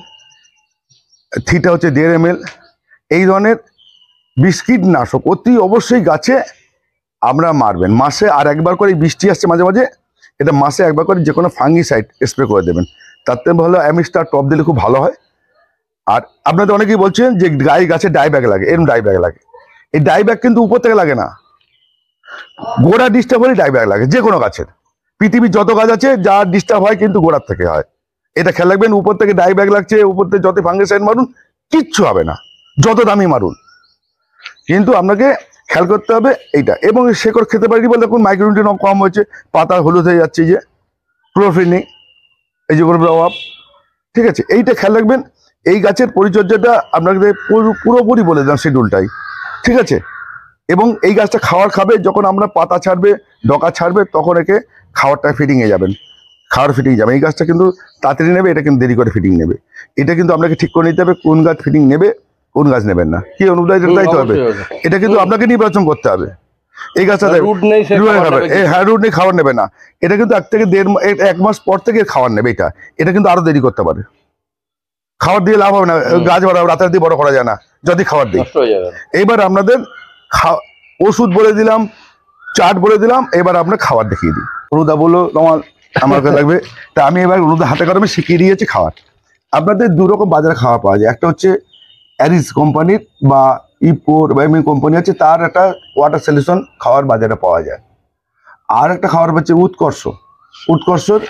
Speaker 1: থিটা হচ্ছে দেড় এম এই ধরনের বিস্কিট নাশক অতি অবশ্যই গাছে আমরা মারবেন মাসে আর একবার করে বৃষ্টি আসছে মাঝে মাঝে এটা মাসে একবার করে যে কোনো ফাঙ্গি সাইড স্প্রে করে দেবেন তাতে ভালো অ্যামিস্টার টপ দিলে খুব ভালো হয় আর আপনাদের অনেকেই বলছেন যে গায়ে গাছে ডাই ব্যাগ লাগে এরম ব্যাগ লাগে এই ডাই ব্যাগ কিন্তু উপর থেকে লাগে না গোড়া ডিস্টার্ব হলে ডাই ব্যাগ লাগে যে কোনো গাছের পৃথিবীর যত গাছ আছে যা ডিস্টার্ব হয় কিন্তু গোড়ার থেকে হয় এটা খেয়াল রাখবেন উপর থেকে ডাই ব্যাগ লাগছে উপর থেকে যত ফাঙ্গি সাইড মারুন কিচ্ছু হবে না যত দামি মারুন কিন্তু আপনাকে খেয়াল করতে হবে এইটা এবং শেকড় খেতে পারি বলে দেখুন মাইক্রোনিউট্রিন কম হয়েছে পাতা হলুদ হয়ে যাচ্ছে যে ক্লোরোফিন নেই এই যে কোনো অভাব ঠিক আছে এইটা খেয়াল রাখবেন এই গাছের পরিচর্যাটা আপনাকে পুরোপুরি বলে দেন শিডিউলটাই ঠিক আছে এবং এই গাছটা খাওয়ার খাবে যখন আমরা পাতা ছাড়বে ডকা ছাড়বে তখন একে খাওয়ারটা ফিটিংয়ে যাবেন খাওয়ার ফিটিং যাবে এই গাছটা কিন্তু তাড়াতাড়ি নেবে এটা কিন্তু দেরি করে ফিটিং নেবে এটা কিন্তু আপনাকে ঠিক করে নিতে হবে কোন গাছ ফিটিং নেবে কোন গাছ নেবেন না কি অনুদায় দায়িত্ব হবে এটা কিন্তু আপনাকে নির্বাচন করতে হবে এই গাছটা হ্যাঁ, হ্যাঁ, খাবার নেবে না এটা কিন্তু এক থেকে দেড় এক মাস পর থেকে খাবার নেবে এটা এটা কিন্তু আরো দেরি করতে পারে খাবার দিয়ে লাভ হবে না গাছ বড় রাতের দিয়ে বড় করা যায় না যদি খাবার দিই এইবার আপনাদের ওষুধ বলে দিলাম চাট বলে দিলাম এবার আপনার খাবার দেখিয়ে দিই অনুদা বললো তোমার আমার কাছে লাগবে তা আমি এবার অনুদা হাতে কলমে শিখিয়ে দিয়েছি খাবার আপনাদের দু রকম বাজারে খাওয়া পাওয়া যায় একটা হচ্ছে অ্যারিস কোম্পানির বা ইপোর বা এমনি কোম্পানি আছে তার একটা ওয়াটার সলিউশন খাওয়ার বাজারে পাওয়া যায় আর একটা খাবার হচ্ছে উৎকর্ষ উৎকর্ষর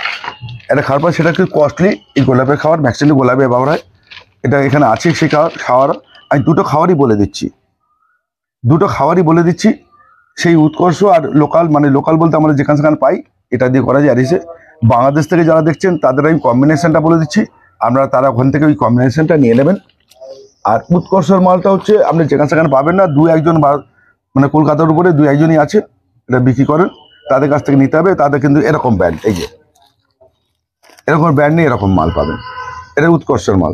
Speaker 1: একটা খাবার সেটা একটু কস্টলি এই গোলাপের খাবার ম্যাক্সিমাম গোলাপে ব্যবহার হয় এটা এখানে আছে সেই খাওয়ার খাওয়ার আমি দুটো খাবারই বলে দিচ্ছি দুটো খাবারই বলে দিচ্ছি সেই উৎকর্ষ আর লোকাল মানে লোকাল বলতে আমরা যেখানে সেখানে পাই এটা দিয়ে করা যায় আরিসে বাংলাদেশ থেকে যারা দেখছেন তাদের আমি কম্বিনেশানটা বলে দিচ্ছি আমরা তারা ওখান থেকে ওই কম্বিনেশানটা নিয়ে নেবেন আর উৎকর্ষের মালটা হচ্ছে আপনি যেখানে সেখানে পাবেন না দু একজন মানে কলকাতার উপরে দু একজনই আছে এটা বিক্রি করেন তাদের কাছ থেকে নিতে হবে তাদের কিন্তু এরকম ব্যান্ড এই যে এরকম ব্যান্ড নিয়ে এরকম মাল পাবেন এটা উৎকর্ষের মাল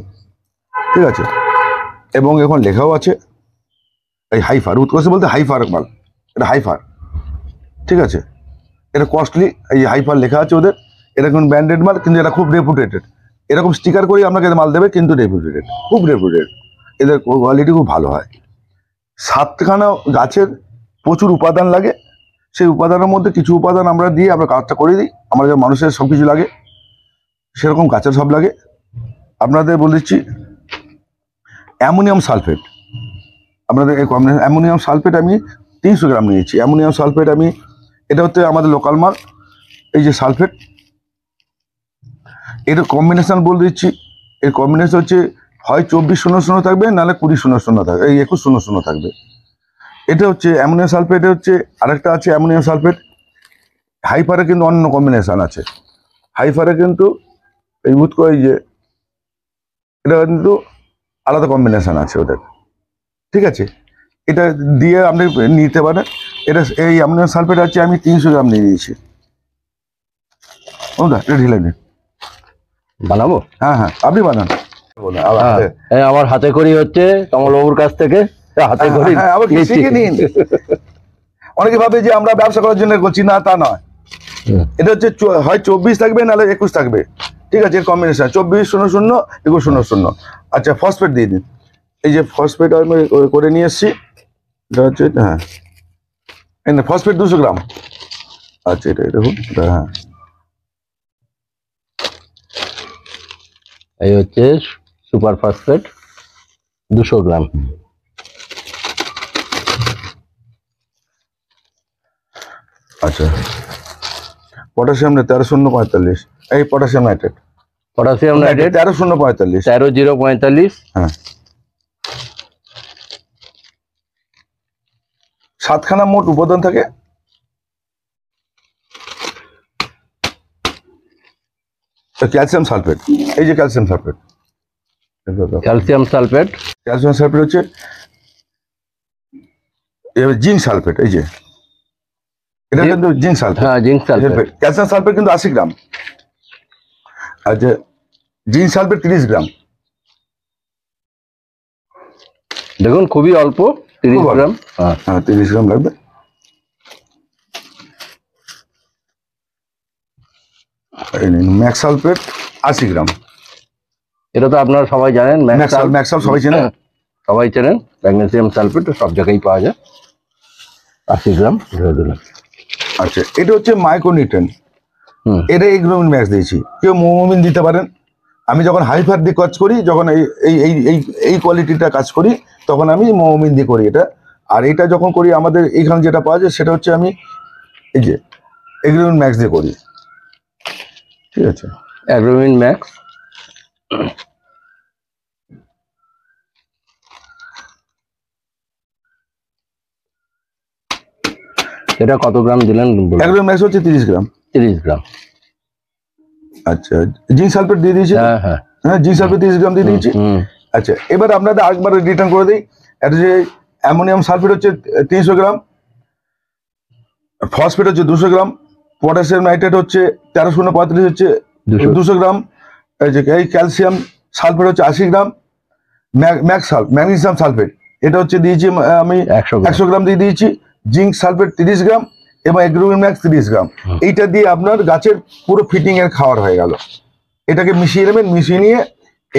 Speaker 1: ঠিক আছে এবং এখন লেখাও আছে এই হাইফার উৎকর্ষ বলতে হাইফার মাল এটা হাইফার ঠিক আছে এটা কস্টলি এই হাইফার লেখা আছে ওদের এটা কিন্তু ব্র্যান্ডেড মাল কিন্তু এটা খুব রেপুটেটেড এরকম স্টিকার করেই আপনাকে মাল দেবে কিন্তু রেপুটেটেড খুব রেপুটেটেড এদের কোয়ালিটি খুব ভালো হয় সাতখানা গাছের প্রচুর উপাদান লাগে সেই উপাদানের মধ্যে কিছু উপাদান আমরা দিয়ে আমরা কাজটা করে দিই আমাদের মানুষের সব কিছু লাগে সেরকম গাছের সব লাগে আপনাদের বলে দিচ্ছি অ্যামোনিয়াম সালফেট আপনাদের এই কম্বিনেশন অ্যামোনিয়াম সালফেট আমি তিনশো গ্রাম নিয়েছি অ্যামোনিয়াম সালফেট আমি এটা হচ্ছে আমাদের লোকাল মাল এই যে সালফেট এটা কম্বিনেশান বলে দিচ্ছি এর কম্বিনেশন হচ্ছে হয় চব্বিশ শূন্য শূন্য থাকবে নাহলে কুড়ি শূন্য শূন্য থাকবে এই একুশ শূন্য শূন্য থাকবে এটা হচ্ছে অ্যামোনিয়াম সালফেট হচ্ছে আরেকটা আছে অ্যামোনিয়াম সালফেট হাইফারে কিন্তু অন্য কম্বিনেশান আছে হাইফারে কিন্তু এই বুধ করে যে এটা কিন্তু আলাদা কম্বিনেশান আছে ওদের ঠিক আছে এটা দিয়ে আপনি নিতে পারেন এটা এই অ্যামোনিয়াম সালফেট আছে আমি তিনশো গ্রাম নিয়ে নিয়েছি বুঝলেন এটা ঢিলে নিন বানাবো হ্যাঁ হ্যাঁ আপনি বানান হ্যাঁ।
Speaker 2: আমার হাতে করি হচ্ছে কমলবাবুর কাছ থেকে হ্যাঁ, হাতে করি হ্যাঁ, নিন
Speaker 1: অনেকে ভাবে যে আমরা ব্যবসা করার জন্য করছি না তা নয় এটা হচ্ছে হয় চব্বিশ থাকবে নাহলে একুশ থাকবে ঠিক আছে এর কম্বিনেশন চব্বিশ শূন্য শূন্য একুশ শূন্য শূন্য আচ্ছা ফসফেট দিয়ে দিন এই যে ফসফেট আমি করে নিয়ে এসছি এটা হচ্ছে হ্যাঁ ফসফেট দুশো গ্রাম আচ্ছা এটা এটা হ্যাঁ
Speaker 2: এই হচ্ছে সুপার ফসফেট
Speaker 1: দুশো গ্রাম আচ্ছা পটাশিয়াম তেরো শূন্য পঁয়তাল্লিশ এই পটাশিয়াম নাইট্রেট পটাশিয়াম নাইট্রেট
Speaker 2: তেরো শূন্য পঁয়তাল্লিশ তেরো জিরো পঁয়তাল্লিশ
Speaker 1: হ্যাঁ সাতখানা মোট উপাদান থাকে ক্যালসিয়াম সালফেট এই যে calcium sulphate calcium sulphate calcium sulphate হচ্ছে এবার জিঙ্ক সালফেট এই যে এটা কিন্তু জিঙ্ক সালফেট হ্যাঁ জিঙ্ক সালফেট ক্যালসিয়াম সালফেট কিন্তু আশি গ্রাম আর যে জিঙ্ক সালফেট তিরিশ গ্রাম দেখুন খুবই অল্প তিরিশ গ্রাম হ্যাঁ, হ্যাঁ তিরিশ গ্রাম লাগবে
Speaker 2: ম্যাক্স সালফেট আশি গ্রাম এটা তো আপনারা সবাই জানেন সবাই চেনেন সবাই চেনেন ম্যাগনেসিয়াম সালফেট সব জায়গায় পাওয়া যায়
Speaker 1: আশি গ্রাম আচ্ছা এটা হচ্ছে মাইক্রোনিউট্রেন এটা এগ্রোমিন ম্যাক্স দিয়েছি কেউ মোমোমিন দিতে পারেন আমি যখন হাইফার দিয়ে কাজ করি যখন এই এই এই এই কোয়ালিটিটা কাজ করি তখন আমি মোমোমিন দিয়ে করি এটা আর এটা যখন করি আমাদের এইখানে যেটা পাওয়া যায় সেটা হচ্ছে আমি এই যে এগ্রোমিন ম্যাক্স দিয়ে করি ঠিক আছে অ্যাগ্রোমিন ম্যাক্স এটা কত গ্রাম দিলেন এক একশো হচ্ছে তিরিশ গ্রাম তিরিশ গ্রাম আচ্ছা জিন্স সালফেট দিয়ে দিয়েছি হ্যাঁ হ্যাঁ হ্যাঁ সালফেট তিরিশ গ্রাম দিয়ে দিয়েছি আচ্ছা এবার আপনাদের আরেকবার রিটার্ন করে দিই এটা যে অ্যামোনিয়াম সালফেট হচ্ছে তিনশো গ্রাম ফসফেট হচ্ছে দুশো গ্রাম পটাশিয়াম নাইট্রেট হচ্ছে তেরো শূন্য পঁয়ত্রিশ হচ্ছে দুশো গ্রাম এই যে এই ক্যালসিয়াম সালফেট হচ্ছে আশি গ্রাম ম্যাক্স সাল ম্যাগনেসিয়াম সালফেট এটা হচ্ছে দিয়েছি আমি একশো গ্রাম দিয়ে দিয়েছি জিঙ্ক সালফেট তিরিশ গ্রাম এবং এগ্রোমিন ম্যাক্স তিরিশ গ্রাম এইটা দিয়ে আপনার গাছের পুরো ফিটিং এর খাওয়ার হয়ে গেল এটাকে মিশিয়ে নেবেন মিশিয়ে নিয়ে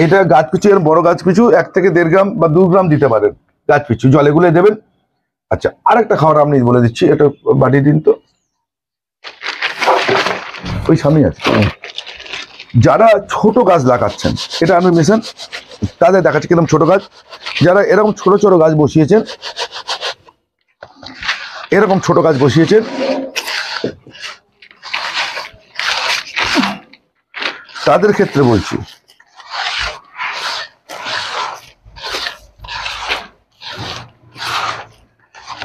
Speaker 1: এটা গাছ পিছু এর বড় গাছ পিছু এক থেকে দেড় গ্রাম বা দু গ্রাম দিতে পারেন গাছ পিছু জলে গুলে দেবেন আচ্ছা আর একটা খাবার আপনি বলে দিচ্ছি এটা বাটি দিন তো ওই সামনেই আছে যারা ছোট গাছ লাগাচ্ছেন এটা আমি মিশন তাদের দেখাচ্ছি কিরকম ছোট গাছ যারা এরকম ছোট ছোট গাছ বসিয়েছেন এরকম ছোট গাছ বসিয়েছেন তাদের ক্ষেত্রে বলছি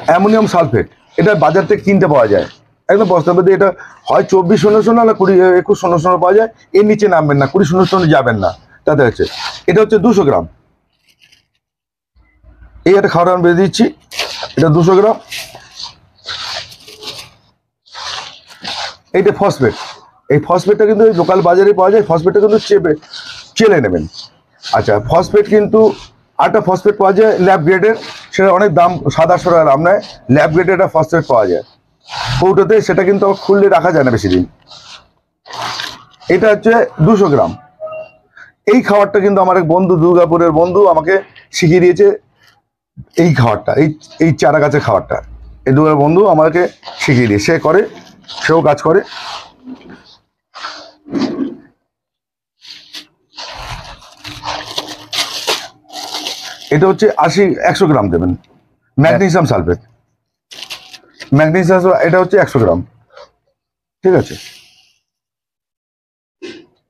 Speaker 1: অ্যামোনিয়াম সালফেট এটা বাজার থেকে কিনতে পাওয়া যায় একদম বস্তাবেদি এটা হয় চব্বিশ শূন্য শূন্য না কুড়ি একুশ শূন্য শূন্য পাওয়া যায় এর নিচে নামবেন না কুড়ি শূন্য শূন্য যাবেন না তাতে হচ্ছে এটা হচ্ছে দুশো গ্রাম এই একটা খাওয়ার আমি বেঁধে দিচ্ছি এটা দুশো গ্রাম এইটা ফসফেট এই ফসফেটটা কিন্তু লোকাল বাজারে পাওয়া যায় ফসফেটটা কিন্তু চেপে চেলে নেবেন আচ্ছা ফসফেট কিন্তু আটটা ফসফেট পাওয়া যায় ল্যাব গ্রেডের সেটা অনেক দাম সাদা আটশো টাকা দাম নেয় ল্যাব গ্রেডের একটা ফসফেট পাওয়া যায় কৌটোতে সেটা কিন্তু আবার খুললে রাখা যায় না বেশি দিন এটা হচ্ছে দুশো গ্রাম এই খাবারটা কিন্তু আমার এক বন্ধু দুর্গাপুরের বন্ধু আমাকে শিখিয়ে দিয়েছে এই খাবারটা এই এই চারা গাছের খাবারটা এই দুর্গার বন্ধু আমাকে শিখিয়ে দিয়ে সে করে সেও কাজ করে এটা হচ্ছে আশি একশো গ্রাম দেবেন ম্যাগনেশিয়াম সালফেট ম্যাগনেসিয়াম এটা হচ্ছে একশো গ্রাম ঠিক আছে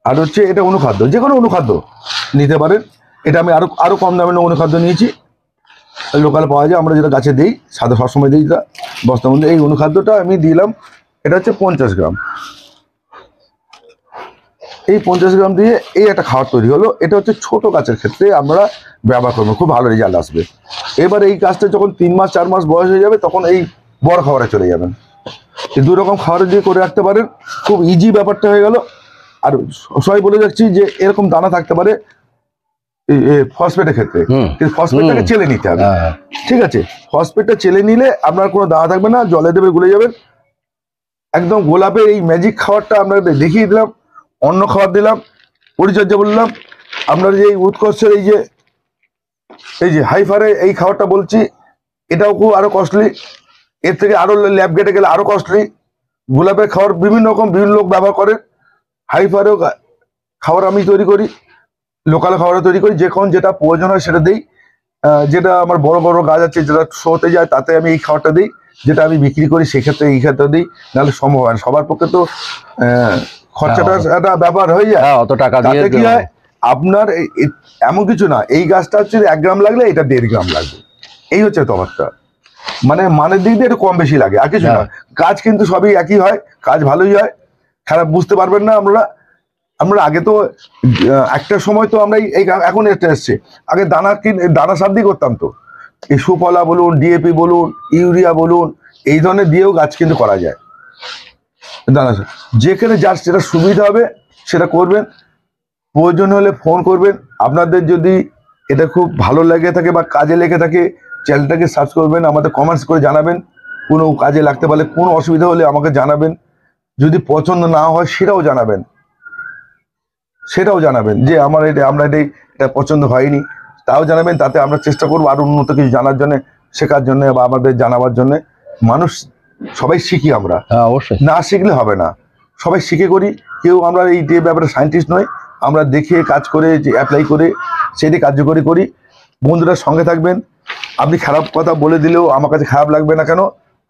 Speaker 1: আর হচ্ছে এটা অনুখাদ্য যে কোনো অনুখাদ্য নিতে পারেন এটা আমি আরও আরও কম দামে অনুখাদ্য নিয়েছি লোকাল পাওয়া যায় আমরা যেটা গাছে দিই সাদা সবসময় দিই যেটা বস্তার মধ্যে এই অনুখাদ্যটা আমি দিলাম এটা হচ্ছে পঞ্চাশ গ্রাম এই পঞ্চাশ গ্রাম দিয়ে এই একটা খাবার তৈরি হলো এটা হচ্ছে ছোট গাছের ক্ষেত্রে আমরা ব্যবহার করবো খুব ভালো রেজাল্ট আসবে এবার এই গাছটা যখন তিন মাস চার মাস বয়স হয়ে যাবে তখন এই বড় খাবারে চলে যাবেন দু রকম খাবার দিয়ে করে রাখতে পারেন খুব ইজি ব্যাপারটা হয়ে গেল আর সবাই বলে যাচ্ছি যে এরকম দানা থাকতে পারে ফসফেটের ক্ষেত্রে ফসফেটটাকে চেলে নিতে হবে হ্যাঁ, হ্যাঁ। ঠিক আছে ফসফেটটা চেলে নিলে আপনার কোনো দানা থাকবে না জলে দেবে গুলে যাবেন একদম গোলাপের এই ম্যাজিক খাবারটা আপনাদের দেখিয়ে দিলাম অন্য খাবার দিলাম পরিচর্যা বললাম আপনার যে এই উৎকর্ষের এই যে এই যে হাইফারে এই খাবারটা বলছি এটাও খুব আরো কস্টলি এর থেকে আরো ল্যাব গেটে গেলে আরো কস্টলি গোলাপের খাওয়ার বিভিন্ন রকম বিভিন্ন লোক ব্যবহার করে হাইফারেও ফারেও খাবার আমি তৈরি করি লোকাল খাবার তৈরি করি যখন যেটা প্রয়োজন হয় সেটা দিই যেটা আমার বড় বড় গাছ আছে যেটা শোতে যায় তাতে আমি এই খাবারটা দিই যেটা আমি বিক্রি করি সেক্ষেত্রে এই ক্ষেত্রে দিই নাহলে সম্ভব হয় সবার পক্ষে তো খরচাটা হ্যাঁ, একটা ব্যাপার হয়ে যায় হ্যাঁ, অত টাকা দিয়ে কি হয় আপনার এমন কিছু না এই গাছটা হচ্ছে এক গ্রাম লাগলে এটা দেড় গ্রাম লাগবে এই হচ্ছে তোমারটা মানে মানের দিক দিয়ে একটু কম বেশি লাগে আর কিছু হ্যাঁ। না কাজ কিন্তু সবই একই হয় কাজ ভালোই হয় খারাপ বুঝতে পারবেন না আমরা আমরা আগে তো একটা সময় তো আমরা এই এখন এটা এসছে আগে দানা কিন দানা দিয়ে করতাম তো এই সুফলা বলুন ডিএপি বলুন ইউরিয়া বলুন এই ধরনের দিয়েও গাছ কিন্তু করা যায় দানা যেখানে যার সেটা সুবিধা হবে সেটা করবেন প্রয়োজন হলে ফোন করবেন আপনাদের যদি এটা খুব ভালো লেগে থাকে বা কাজে লেগে থাকে চ্যানেলটাকে সার্চ করবেন আমাদের কমেন্টস করে জানাবেন কোনো কাজে লাগতে পারলে কোনো অসুবিধা হলে আমাকে জানাবেন যদি পছন্দ না হয় সেটাও জানাবেন সেটাও জানাবেন যে আমার এটা আমরা এটাই এটা পছন্দ হয়নি তাও জানাবেন তাতে আমরা চেষ্টা করবো আরও উন্নত কিছু জানার জন্য শেখার জন্য বা আমাদের জানাবার জন্য মানুষ সবাই শিখি আমরা হ্যাঁ, অবশ্যই না শিখলে হবে না সবাই শিখে করি কেউ আমরা এই যে ব্যাপারে সায়েন্টিস্ট নয় আমরা দেখে কাজ করে যে অ্যাপ্লাই করে সেটি কার্যকরী করি বন্ধুরা সঙ্গে থাকবেন আপনি খারাপ কথা বলে দিলেও আমার কাছে খারাপ লাগবে না কেন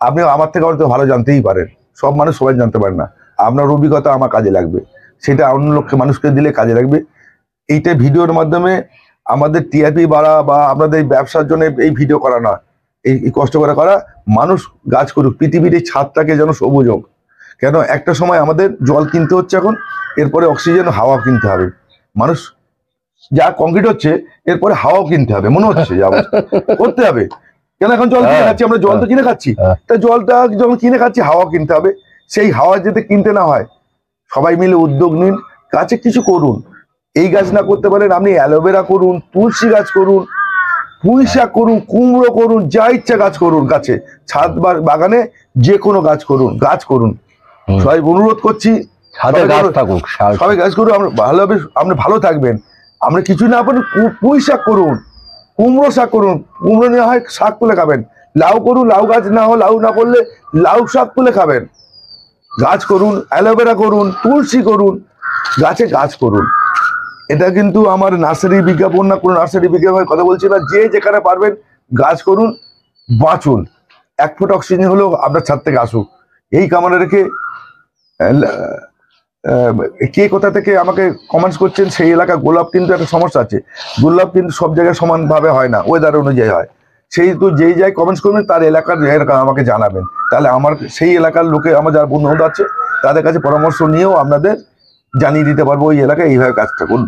Speaker 1: আপনি আমার থেকে অনেক ভালো জানতেই পারেন সব মানুষ সবাই জানতে পারে না আপনার অভিজ্ঞতা আমার কাজে লাগবে সেটা অন্য লোককে মানুষকে দিলে কাজে লাগবে এইটা ভিডিওর মাধ্যমে আমাদের টিআরপি বাড়া বা আপনাদের ব্যবসার জন্য এই ভিডিও করা না এই কষ্ট করে করা মানুষ গাছ করুক পৃথিবীর এই ছাদটাকে যেন সবুজ হোক কেন একটা সময় আমাদের জল কিনতে হচ্ছে এখন এরপরে অক্সিজেন হাওয়া কিনতে হবে মানুষ যা কংক্রিট হচ্ছে এরপরে হাওয়াও কিনতে হবে মনে হচ্ছে করতে হবে কেন এখন জল কিনে হ্যাঁ, খাচ্ছি আমরা জল তো হ্যাঁ, কিনে খাচ্ছি হ্যাঁ। তা জলটা যখন কিনে খাচ্ছি হাওয়া কিনতে হবে সেই হাওয়া যেতে কিনতে না হয় সবাই মিলে উদ্যোগ নিন গাছে কিছু করুন এই গাছ না করতে পারেন আপনি অ্যালোভেরা করুন তুলসী গাছ করুন পুঁই করুন কুমড়ো করুন যা ইচ্ছা গাছ করুন গাছে ছাদ বাগানে যে কোনো গাছ করুন গাছ করুন সবাই অনুরোধ করছি সবাই গাছ করুন আমরা ভালোভাবে আপনি ভালো থাকবেন আপনি কিছু না পারেন পুঁই শাক করুন কুমড়ো শাক করুন কুমড়ো না হয় শাক তুলে খাবেন লাউ করুন লাউ গাছ না হয় লাউ না করলে লাউ শাক তুলে খাবেন গাছ করুন অ্যালোভেরা করুন তুলসী করুন গাছে গাছ করুন এটা কিন্তু আমার নার্সারি বিজ্ঞাপন না কোনো নার্সারি বিজ্ঞাপনের কথা বলছি না যে যেখানে পারবেন গাছ করুন বাঁচুন এক ফুট অক্সিজেন হলেও আপনার ছাদ থেকে আসুক এই কামনা রেখে কে কোথা থেকে আমাকে কমেন্টস করছেন সেই এলাকা গোলাপ কিন্তু একটা সমস্যা আছে গোলাপ কিন্তু সব জায়গায় সমানভাবে হয় না ওয়েদার অনুযায়ী হয় সেই তো যেই যাই কমেন্টস করবেন তার এলাকার এলাকা আমাকে জানাবেন তাহলে আমার সেই এলাকার লোকে আমার যার বন্ধু আছে তাদের কাছে পরামর্শ নিয়েও আপনাদের জানিয়ে দিতে পারবো ওই এলাকায় এইভাবে কাজটা করুন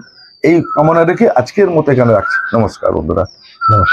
Speaker 1: এই কামনা রেখে আজকের মতো এখানে রাখছি নমস্কার বন্ধুরা নমস্কার